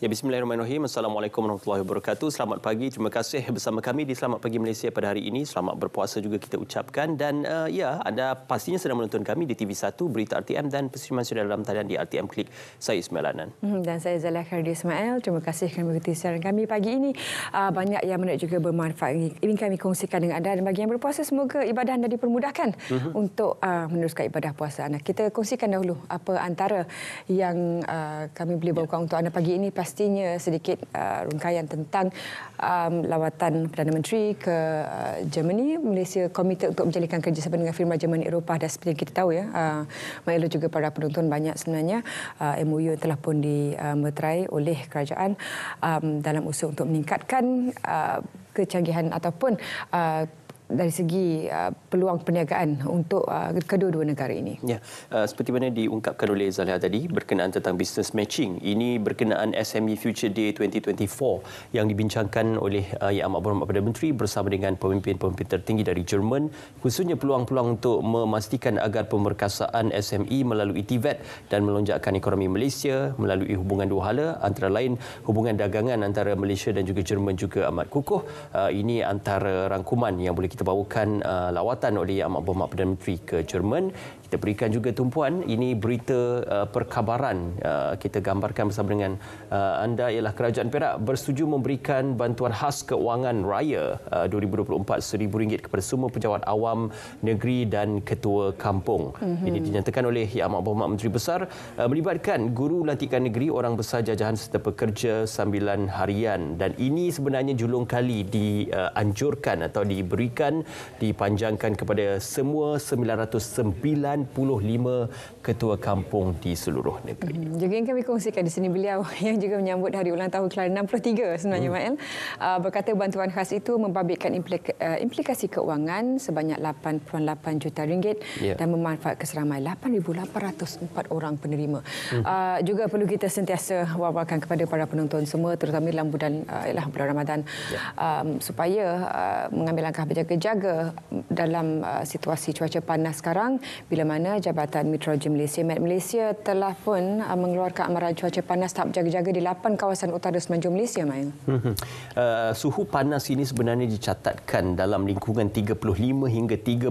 Ya bismillahirrahmanirrahim. Assalamualaikum warahmatullahi wabarakatuh. Selamat pagi. Terima kasih bersama kami di Selamat Pagi Malaysia pada hari ini. Selamat berpuasa juga kita ucapkan dan uh, ya anda pastinya sedang menonton kami di TV1 Berita RTM dan persembahan sudah dalam talian di RTM Klik. Saya Ismail Anan. Hmm, dan saya Zalia Khairi Ismail. Terima kasih kerana mengikuti siaran kami pagi ini. Uh, banyak yang menarik juga bermanfaat ini kami kongsikan dengan anda dan bagi yang berpuasa semoga ibadah anda dipermudahkan uh-huh. untuk uh, meneruskan ibadah puasa anda. Kita kongsikan dahulu apa antara yang uh, kami boleh bawa ya. untuk anda pagi ini. Pas pastinya sedikit uh, rungkaian tentang um, lawatan Perdana Menteri ke uh, Germany. Malaysia komited untuk menjalankan kerjasama dengan firma Jerman Eropah dan seperti yang kita tahu ya, uh, Maelo juga para penonton banyak sebenarnya uh, MOU telah pun dimeterai oleh kerajaan um, dalam usaha untuk meningkatkan uh, kecanggihan ataupun uh, dari segi uh, peluang perniagaan untuk uh, kedua-dua negara ini. Ya, uh, seperti mana diungkapkan oleh Zalia tadi berkenaan tentang business matching. Ini berkenaan SME Future Day 2024 yang dibincangkan oleh Yang Amat Berhormat Perdana Menteri bersama dengan pemimpin-pemimpin tertinggi dari Jerman khususnya peluang-peluang untuk memastikan agar pemerkasaan SME melalui TVET e dan melonjakkan ekonomi Malaysia melalui hubungan dua hala antara lain hubungan dagangan antara Malaysia dan juga Jerman juga amat kukuh. Ini antara rangkuman yang boleh kita kita bawakan uh, lawatan oleh Yang Amat Berhormat Perdana Menteri ke Jerman kita berikan juga tumpuan, ini berita uh, perkabaran uh, kita gambarkan bersama dengan uh, anda ialah Kerajaan Perak bersetuju memberikan bantuan khas keuangan raya uh, 2024 RM1,000 kepada semua pejabat awam negeri dan ketua kampung. Mm-hmm. Ini dinyatakan oleh Yang Amat Berhormat Menteri Besar uh, melibatkan guru lantikan negeri, orang besar jajahan serta pekerja sambilan harian dan ini sebenarnya julung kali dianjurkan uh, atau diberikan dipanjangkan kepada semua 909 95 ketua kampung di seluruh negeri. Hmm. Juga yang kami kongsikan di sini beliau yang juga menyambut hari ulang tahun Kelari 63 sebenarnya hmm. Mael uh, ah, berkata bantuan khas itu membabitkan implika- uh, implikasi keuangan sebanyak 8.8 juta ringgit yeah. dan memanfaat keseramai 8,804 orang penerima. Hmm. Uh, juga perlu kita sentiasa wawarkan kepada para penonton semua terutama dalam bulan uh, bulan Ramadan yeah. um, supaya uh, mengambil langkah berjaga-jaga dalam uh, situasi cuaca panas sekarang bila mana Jabatan Meteorologi Malaysia Met Malaysia telah pun uh, mengeluarkan amaran cuaca panas tahap jaga-jaga di lapan kawasan utara semenanjung Malaysia Mail. Mhm. Uh, suhu panas ini sebenarnya dicatatkan dalam lingkungan 35 hingga 37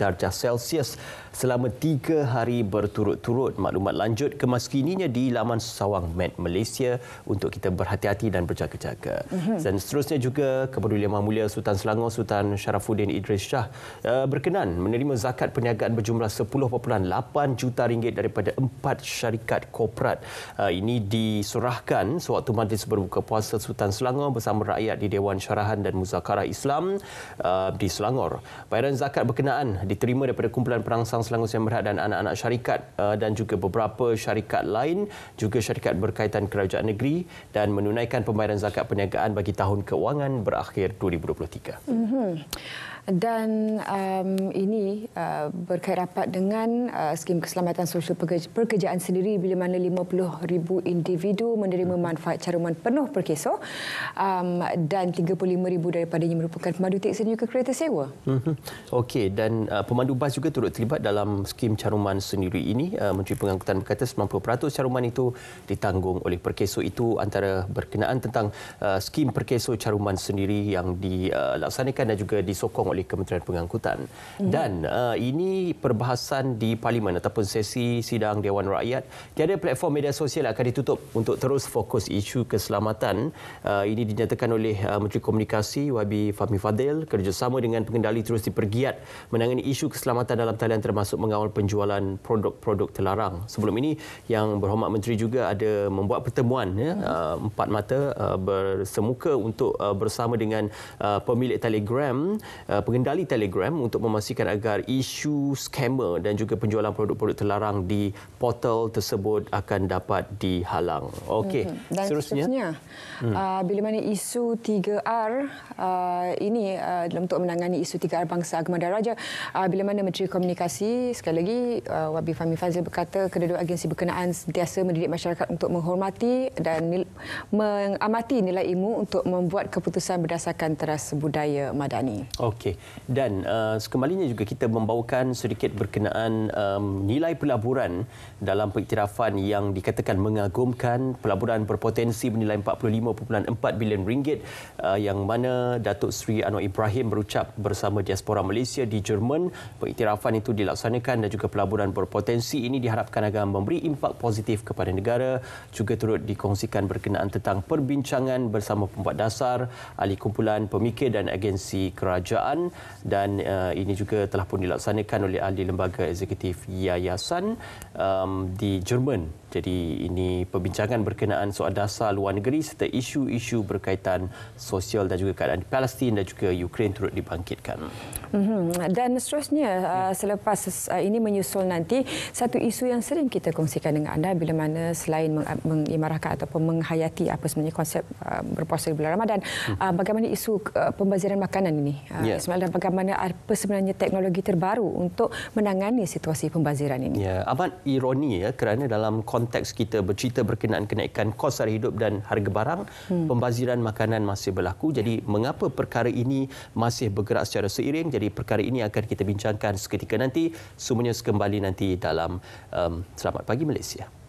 darjah Celsius selama tiga hari berturut-turut. Maklumat lanjut kemaskininya di laman Sawang Met Malaysia untuk kita berhati-hati dan berjaga-jaga. Uh-huh. Dan seterusnya juga Kepada ulama Mulia Sultan Selangor Sultan Syarafuddin Idris Shah uh, berkenan menerima zakat perniagaan berjumlah 10 10.8 juta ringgit daripada empat syarikat korporat. Ah, ini disurahkan sewaktu majlis berbuka puasa Sultan Selangor bersama rakyat di Dewan Syarahan dan Muzakarah Islam ah, di Selangor. Bayaran zakat berkenaan diterima daripada Kumpulan Perangsang Selangor Sembah Berhad dan anak-anak syarikat ah, dan juga beberapa syarikat lain juga syarikat berkaitan kerajaan negeri dan menunaikan pembayaran zakat perniagaan bagi tahun keuangan berakhir 2023. Mm-hmm dan um, ini uh, berkait rapat dengan uh, skim keselamatan sosial pekerja- pekerjaan sendiri bila mana 50,000 individu menerima hmm. manfaat caruman penuh perkeso um, dan 35,000 daripadanya merupakan pemandu teks dan juga kereta sewa. Mm-hmm. Okey dan uh, pemandu bas juga turut terlibat dalam skim caruman sendiri ini. Uh, Menteri Pengangkutan berkata 90% caruman itu ditanggung oleh perkeso itu antara berkenaan tentang uh, skim perkeso caruman sendiri yang dilaksanakan uh, dan juga disokong oleh oleh Kementerian Pengangkutan. Mm-hmm. Dan uh, ini perbahasan di Parlimen ataupun sesi sidang Dewan Rakyat. Tiada platform media sosial akan ditutup untuk terus fokus isu keselamatan. Uh, ini dinyatakan oleh uh, Menteri Komunikasi YB Fahmi Fadil. Kerjasama dengan pengendali terus dipergiat menangani isu keselamatan dalam talian termasuk mengawal penjualan produk-produk terlarang. Sebelum ini, Yang Berhormat Menteri juga ada membuat pertemuan ya, hmm. uh, empat mata uh, bersemuka untuk uh, bersama dengan uh, pemilik telegram uh, pengendali Telegram untuk memastikan agar isu scammer dan juga penjualan produk-produk terlarang di portal tersebut akan dapat dihalang. Okey, mm-hmm. dan seterusnya, seterusnya hmm. uh, bila mana isu 3R uh, ini uh, dalam untuk menangani isu 3R bangsa agama dan raja, uh, bila mana Menteri Komunikasi sekali lagi uh, Wabi Fahmi Fazil berkata kedua-dua agensi berkenaan sentiasa mendidik masyarakat untuk menghormati dan nil- mengamati nilai ilmu untuk membuat keputusan berdasarkan teras budaya madani. Okey. Dan uh, kembalinya juga kita membawakan sedikit berkenaan um, nilai pelaburan dalam pengiktirafan yang dikatakan mengagumkan pelaburan berpotensi bernilai 45.4 bilion ringgit uh, yang mana Datuk Sri Anwar Ibrahim berucap bersama diaspora Malaysia di Jerman pengiktirafan itu dilaksanakan dan juga pelaburan berpotensi ini diharapkan agar memberi impak positif kepada negara juga turut dikongsikan berkenaan tentang perbincangan bersama pembuat dasar ahli kumpulan pemikir dan agensi kerajaan dan uh, ini juga telah pun dilaksanakan oleh ahli lembaga eksekutif yayasan um, di Jerman jadi ini perbincangan berkenaan soal dasar luar negeri serta isu-isu berkaitan sosial dan juga keadaan di Palestin dan juga Ukraine turut dibangkitkan. Mm-hmm. Dan seterusnya yeah. Uh, selepas uh, ini menyusul nanti satu isu yang sering kita kongsikan dengan anda bila mana selain uh, mengimarahkan ataupun menghayati apa sebenarnya konsep berpuasa di bulan Ramadan mm. bagaimana isu pembaziran makanan ini yeah. Ya. Ismail dan bagaimana apa sebenarnya teknologi terbaru untuk menangani situasi pembaziran ini. Ya, yeah. amat ironi ya kerana dalam konteks konteks kita bercerita berkenaan kenaikan kos sara hidup dan harga barang, hmm. pembaziran makanan masih berlaku. Jadi mengapa perkara ini masih bergerak secara seiring? Jadi perkara ini akan kita bincangkan seketika nanti. Semuanya sekembali nanti dalam um, Selamat Pagi Malaysia.